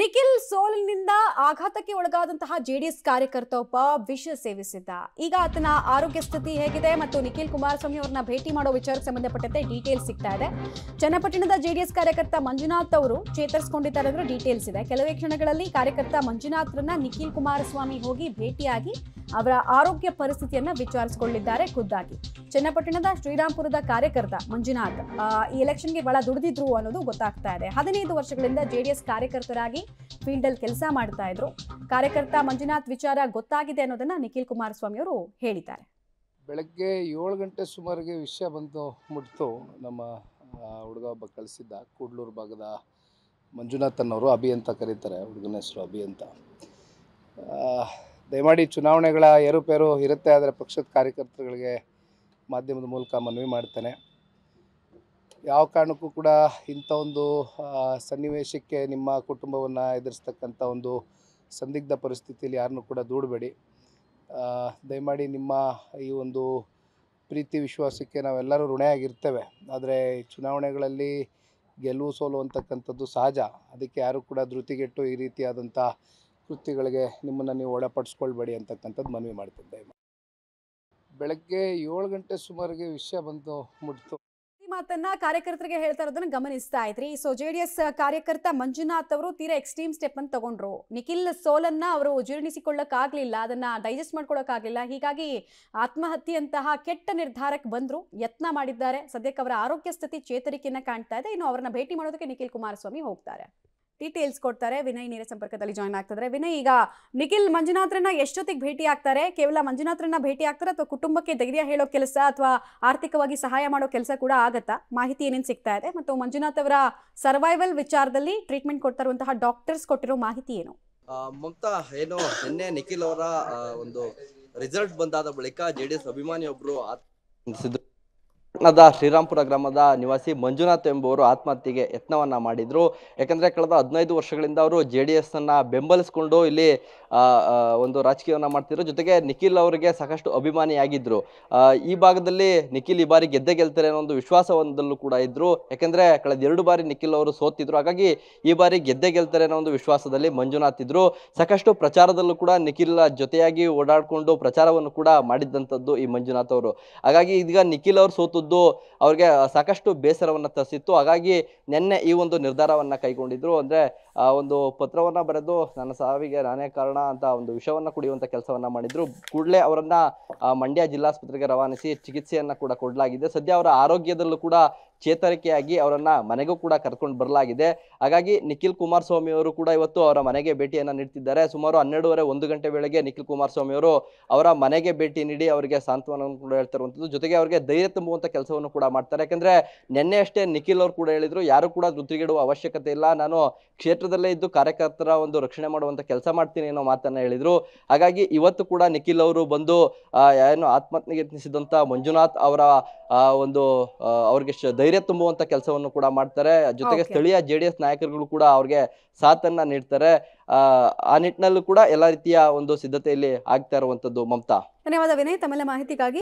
Nikhil ಸೋಲಿನಿಂದ ಆಘಾತಕ್ಕೆ ಒಳಗಾದಂತಹ JDS ಕಾರ್ಯಕರ್ತ ಒಬ್ಬ ವಿಷ ಸೇವಿಸಿದ್ದ ಈಗ ಆತನ ಆರೋಗ್ಯ ಸ್ಥಿತಿ ಹೇಗಿದೆ ಮತ್ತು ನಿಖಿಲ್ ಕುಮಾರಸ್ವಾಮಿ ಅವರನ್ನ ಭೇಟಿ ಮಾಡೋ ವಿಚಾರಕ್ಕೆ ಸಂಬಂಧಪಟ್ಟಂತೆ ಡೀಟೇಲ್ ಸಿಗ್ತಾ ಇದೆ ಚನ್ನಪಟ್ಟಣದ ಜೆಡಿಎಸ್ ಕಾರ್ಯಕರ್ತ ಮಂಜುನಾಥ್ ಅವರು ಚೇತರಿಸಿಕೊಂಡಿದ್ದಾರೆ ಡೀಟೇಲ್ಸ್ ಇದೆ ಕೆಲವೇ ಕ್ಷಣಗಳಲ್ಲಿ ಕಾರ್ಯಕರ್ತ ಮಂಜುನಾಥ್ರನ್ನ ನಿಖಿಲ್ ಕುಮಾರಸ್ವಾಮಿ ಹೋಗಿ ಭೇಟಿಯಾಗಿ ಅವರ ಆರೋಗ್ಯ ಪರಿಸ್ಥಿತಿಯನ್ನ ವಿಚಾರಿಸಿಕೊಳ್ಳಿದ್ದಾರೆ ಖುದ್ದಾಗಿ ಚನ್ನಪಟ್ಟಣದ ಶ್ರೀರಾಮ್ಪುರದ ಕಾರ್ಯಕರ್ತ ಮಂಜುನಾಥ್ ಈ ಎಲೆಕ್ಷನ್ಗೆ ಬಹಳ ದುಡಿದಿದ್ರು ಅನ್ನೋದು ಗೊತ್ತಾಗ್ತಾ ಇದೆ ಹದಿನೈದು ವರ್ಷಗಳಿಂದ ಜೆಡಿಎಸ್ ಕಾರ್ಯಕರ್ತರಾಗಿ ಫೀಲ್ಡ್ ಅಲ್ಲಿ ಕೆಲಸ ಮಾಡ್ತಾ ಇದ್ರು ಕಾರ್ಯಕರ್ತ ಮಂಜುನಾಥ್ ವಿಚಾರ ಗೊತ್ತಾಗಿದೆ ಅನ್ನೋದನ್ನ ನಿಖಿಲ್ ಕುಮಾರಸ್ವಾಮಿ ಅವರು ಹೇಳಿದ್ದಾರೆ ಬೆಳಗ್ಗೆ ಏಳು ಗಂಟೆ ಸುಮಾರಿಗೆ ವಿಷಯ ಬಂದು ಮುಟ್ತು ನಮ್ಮ ಹುಡುಗ ಒಬ್ಬ ಕಳಿಸಿದ್ದ ಕೂಡ್ಲೂರು ಭಾಗದ ಮಂಜುನಾಥ್ ಅನ್ನೋರು ಅಭಿ ಅಂತ ಕರೀತಾರೆ ಹುಡುಗನ ಹೆಸರು ಅಭಿ ಅಂತ ದಯಮಾಡಿ ಚುನಾವಣೆಗಳ ಏರುಪೇರು ಇರುತ್ತೆ ಆದರೆ ಪಕ್ಷದ ಕಾರ್ಯಕರ್ತರುಗಳಿಗೆ ಮಾಧ್ಯಮದ ಮೂಲಕ ಮನವಿ ಮಾಡ್ತೇನೆ ಯಾವ ಕಾರಣಕ್ಕೂ ಕೂಡ ಇಂಥ ಒಂದು ಸನ್ನಿವೇಶಕ್ಕೆ ನಿಮ್ಮ ಕುಟುಂಬವನ್ನು ಎದುರಿಸ್ತಕ್ಕಂಥ ಒಂದು ಸಂದಿಗ್ಧ ಪರಿಸ್ಥಿತಿಯಲ್ಲಿ ಯಾರನ್ನೂ ಕೂಡ ದೂಡಬೇಡಿ ದಯಮಾಡಿ ನಿಮ್ಮ ಈ ಒಂದು ಪ್ರೀತಿ ವಿಶ್ವಾಸಕ್ಕೆ ನಾವೆಲ್ಲರೂ ಋಣೆಯಾಗಿರ್ತೇವೆ ಆದರೆ ಚುನಾವಣೆಗಳಲ್ಲಿ ಗೆಲುವು ಸೋಲು ಅಂತಕ್ಕಂಥದ್ದು ಸಹಜ ಅದಕ್ಕೆ ಯಾರೂ ಕೂಡ ಧೃತಿಗೆಟ್ಟು ಈ ರೀತಿಯಾದಂಥ ವೃತ್ತಿಗಳಿಗೆ ನಿಮ್ಮನ್ನು ನೀವು ಒಳಪಡಿಸ್ಕೊಳ್ಬೇಡಿ ಅಂತಕ್ಕಂಥದ್ದು ಮನವಿ ಮಾಡ್ತಿದ್ದೆ ಬೆಳಗ್ಗೆ ಏಳು ಗಂಟೆ ಸುಮಾರಿಗೆ ವಿಷಯ ಬಂದು ಮುಟ್ತು ಮಾತನ್ನ ಕಾರ್ಯಕರ್ತರಿಗೆ ಹೇಳ್ತಾ ಇರೋದನ್ನ ಗಮನಿಸ್ತಾ ಇದ್ರಿ ಸೊ ಜೆಡಿಎಸ್ ಕಾರ್ಯಕರ್ತ ಮಂಜುನಾಥ್ ಅವರು ತೀರಾ ಎಕ್ಸ್ಟ್ರೀಮ್ ಸ್ಟೆಪ್ ಅನ್ನು ತಗೊಂಡ್ರು ನಿಖಿಲ್ ಸೋಲನ್ನ ಅವರು ಜೀರ್ಣಿಸಿಕೊಳ್ಳಕ್ ಆಗ್ಲಿಲ್ಲ ಅದನ್ನ ಡೈಜೆಸ್ಟ್ ಮಾಡ್ಕೊಳಕ್ ಆಗ್ಲಿಲ್ಲ ಹೀಗಾಗಿ ಆತ್ಮಹತ್ಯೆಯಂತಹ ಕೆಟ್ಟ ನಿರ್ಧಾರಕ್ಕೆ ಬಂದ್ರು ಯತ್ನ ಮಾಡಿದ್ದಾರೆ ಸದ್ಯಕ್ಕೆ ಅವರ ಆರೋಗ್ಯ ಸ್ಥಿತಿ ಚೇತರಿಕೆಯನ್ನ ಕಾಣ್ತಾ ಇದೆ ಇನ್ನು ಅವರನ್ನ ಭೇಟಿ ಮಾಡೋದಕ್ಕೆ ನಿಖಿಲ್ ಕುಮಾರಸ್ವಾಮಿ ಹೋಗ್ತಾರೆ ಡೀಟೇಲ್ಸ್ ಕೊಡ್ತಾರೆ ವಿನಯ್ ನೀರ ಸಂಪರ್ಕದಲ್ಲಿ ಜಾಯ್ನ್ ಆಗ್ತಿದ್ರೆ ವಿನಯ್ ಈಗ ನಿಖಿಲ್ ಮಂಜುನಾಥ್ರನ್ನ ಎಷ್ಟೊತ್ತಿಗೆ ಭೇಟಿ ಆಗ್ತಾರೆ ಕೇವಲ ಮಂಜುನಾಥ್ರನ್ನ ಭೇಟಿ ಆಗ್ತಾರೆ ಅಥವಾ ಕುಟುಂಬಕ್ಕೆ ಧೈರ್ಯ ಹೇಳೋ ಕೆಲಸ ಅಥವಾ ಆರ್ಥಿಕವಾಗಿ ಸಹಾಯ ಮಾಡೋ ಕೆಲಸ ಕೂಡ ಆಗತ್ತಾ ಮಾಹಿತಿ ಏನೇನು ಸಿಗ್ತಾ ಇದೆ ಮತ್ತು ಮಂಜುನಾಥ್ ಅವರ ಸರ್ವೈವಲ್ ವಿಚಾರದಲ್ಲಿ ಟ್ರೀಟ್ಮೆಂಟ್ ಕೊಡ್ತಾ ಇರುವಂತಹ ಡಾಕ್ಟರ್ಸ್ ಕೊಟ್ಟಿರೋ ಮಾಹಿತಿ ಏನು ಮಮತಾ ಏನು ನಿನ್ನೆ ನಿಖಿಲ್ ಅವರ ಒಂದು ರಿಸಲ್ಟ್ ಬಂದಾದ ಬಳಿಕ ಜೆಡಿಎಸ್ ಅಭಿಮಾನಿ ಒಬ್ರು ಪಟ್ಟಣದ ಶ್ರೀರಾಮ್ಪುರ ಗ್ರಾಮದ ನಿವಾಸಿ ಮಂಜುನಾಥ್ ಎಂಬುವರು ಆತ್ಮಹತ್ಯೆಗೆ ಯತ್ನವನ್ನ ಮಾಡಿದ್ರು ಯಾಕಂದ್ರೆ ಕಳೆದ ಹದಿನೈದು ವರ್ಷಗಳಿಂದ ಅವರು ಜೆ ಡಿ ಎಸ್ ಅನ್ನ ಬೆಂಬಲಿಸಿಕೊಂಡು ಇಲ್ಲಿ ಒಂದು ರಾಜಕೀಯವನ್ನ ಮಾಡ್ತಿದ್ರು ಜೊತೆಗೆ ನಿಖಿಲ್ ಅವರಿಗೆ ಸಾಕಷ್ಟು ಅಭಿಮಾನಿಯಾಗಿದ್ರು ಈ ಭಾಗದಲ್ಲಿ ನಿಖಿಲ್ ಈ ಬಾರಿ ಗೆದ್ದೆ ಗೆಲ್ತಾರೆ ಅನ್ನೋ ಒಂದು ವಿಶ್ವಾಸವೊಂದಲ್ಲೂ ಕೂಡ ಇದ್ರು ಯಾಕಂದ್ರೆ ಕಳೆದ ಎರಡು ಬಾರಿ ನಿಖಿಲ್ ಅವರು ಸೋತಿದ್ರು ಹಾಗಾಗಿ ಈ ಬಾರಿ ಗೆದ್ದೆ ಗೆಲ್ತಾರೆ ಅನ್ನೋ ಒಂದು ವಿಶ್ವಾಸದಲ್ಲಿ ಮಂಜುನಾಥ್ ಇದ್ರು ಸಾಕಷ್ಟು ಪ್ರಚಾರದಲ್ಲೂ ಕೂಡ ನಿಖಿಲ್ ಜೊತೆಯಾಗಿ ಓಡಾಡಿಕೊಂಡು ಪ್ರಚಾರವನ್ನು ಕೂಡ ಮಾಡಿದ್ದಂಥದ್ದು ಈ ಮಂಜುನಾಥ್ ಅವರು ಹಾಗಾಗಿ ಈಗ ನಿಖಿಲ್ ಅವರು ಸೋತದ್ದು ಅವ್ರಿಗೆ ಸಾಕಷ್ಟು ಬೇಸರವನ್ನು ತರಿಸಿತ್ತು ಹಾಗಾಗಿ ನಿನ್ನೆ ಈ ಒಂದು ನಿರ್ಧಾರವನ್ನು ಕೈಗೊಂಡಿದ್ರು ಅಂದರೆ ಒಂದು ಪತ್ರವನ್ನು ಬರೆದು ನನ್ನ ಸಾವಿಗೆ ನಾನೇ ಕಾರಣ ಅಂತ ಒಂದು ವಿಷವನ್ನು ಕುಡಿಯುವಂಥ ಕೆಲಸವನ್ನು ಮಾಡಿದ್ರು ಕೂಡಲೇ ಅವರನ್ನು ಮಂಡ್ಯ ಜಿಲ್ಲಾಸ್ಪತ್ರೆಗೆ ರವಾನಿಸಿ ಚಿಕಿತ್ಸೆಯನ್ನು ಕೂಡ ಕೊಡಲಾಗಿದೆ ಸದ್ಯ ಅವರ ಆರೋಗ್ಯದಲ್ಲೂ ಕೂಡ ಚೇತರಿಕೆಯಾಗಿ ಅವರನ್ನ ಮನೆಗೂ ಕೂಡ ಕರ್ಕೊಂಡು ಬರಲಾಗಿದೆ ಹಾಗಾಗಿ ನಿಖಿಲ್ ಕುಮಾರಸ್ವಾಮಿ ಅವರು ಕೂಡ ಇವತ್ತು ಅವರ ಮನೆಗೆ ಭೇಟಿಯನ್ನು ನೀಡ್ತಿದ್ದಾರೆ ಸುಮಾರು ಹನ್ನೆರಡುವರೆ ಒಂದು ಗಂಟೆ ವೇಳೆಗೆ ನಿಖಿಲ್ ಕುಮಾರಸ್ವಾಮಿ ಅವರು ಅವರ ಮನೆಗೆ ಭೇಟಿ ನೀಡಿ ಅವರಿಗೆ ಸಾಂತ್ವನವನ್ನು ಕೂಡ ಹೇಳ್ತಿರುವಂಥದ್ದು ಜೊತೆಗೆ ಅವರಿಗೆ ಧೈರ್ಯ ತುಂಬುವಂತ ಕೆಲಸವನ್ನು ಕೂಡ ಮಾಡ್ತಾರೆ ಯಾಕಂದ್ರೆ ನಿನ್ನೆ ಅಷ್ಟೇ ನಿಖಿಲ್ ಅವರು ಕೂಡ ಹೇಳಿದ್ರು ಯಾರು ಕೂಡ ಧೃತಿಗಿಡುವ ಅವಶ್ಯಕತೆ ಇಲ್ಲ ನಾನು ಕ್ಷೇತ್ರದಲ್ಲೇ ಇದ್ದು ಕಾರ್ಯಕರ್ತರ ಒಂದು ರಕ್ಷಣೆ ಮಾಡುವಂತ ಕೆಲಸ ಮಾಡ್ತೀನಿ ಅನ್ನೋ ಮಾತನ್ನ ಹೇಳಿದ್ರು ಹಾಗಾಗಿ ಇವತ್ತು ಕೂಡ ನಿಖಿಲ್ ಅವರು ಬಂದು ಏನು ಆತ್ಮಹತ್ಯೆಗೆ ಯತ್ನಿಸಿದಂಥ ಮಂಜುನಾಥ್ ಅವರ ಒಂದು ಅವ್ರಿಗೆ ಧೈರ್ಯ ಧೈರ್ಯ ತುಂಬುವಂತ ಕೆಲಸವನ್ನು ಕೂಡ ಮಾಡ್ತಾರೆ ಜೊತೆಗೆ ಸ್ಥಳೀಯ ಜೆಡಿಎಸ್ ನಾಯಕರುಗಳು ಕೂಡ ಅವ್ರಿಗೆ ಸಾಥನ್ನ ನೀಡ್ತಾರೆ ಆ ನಿಟ್ಟಿನಲ್ಲೂ ಕೂಡ ಎಲ್ಲಾ ರೀತಿಯ ಒಂದು ಸಿದ್ಧತೆಯಲ್ಲಿ ಆಗ್ತಾ ಇರುವಂತದ್ದು ಮಮತಾ ಧನ್ಯವಾದ ವಿನಯ್ ತಮ್ಮೆಲ್ಲ ಮಾಹಿತಿಗಾಗಿ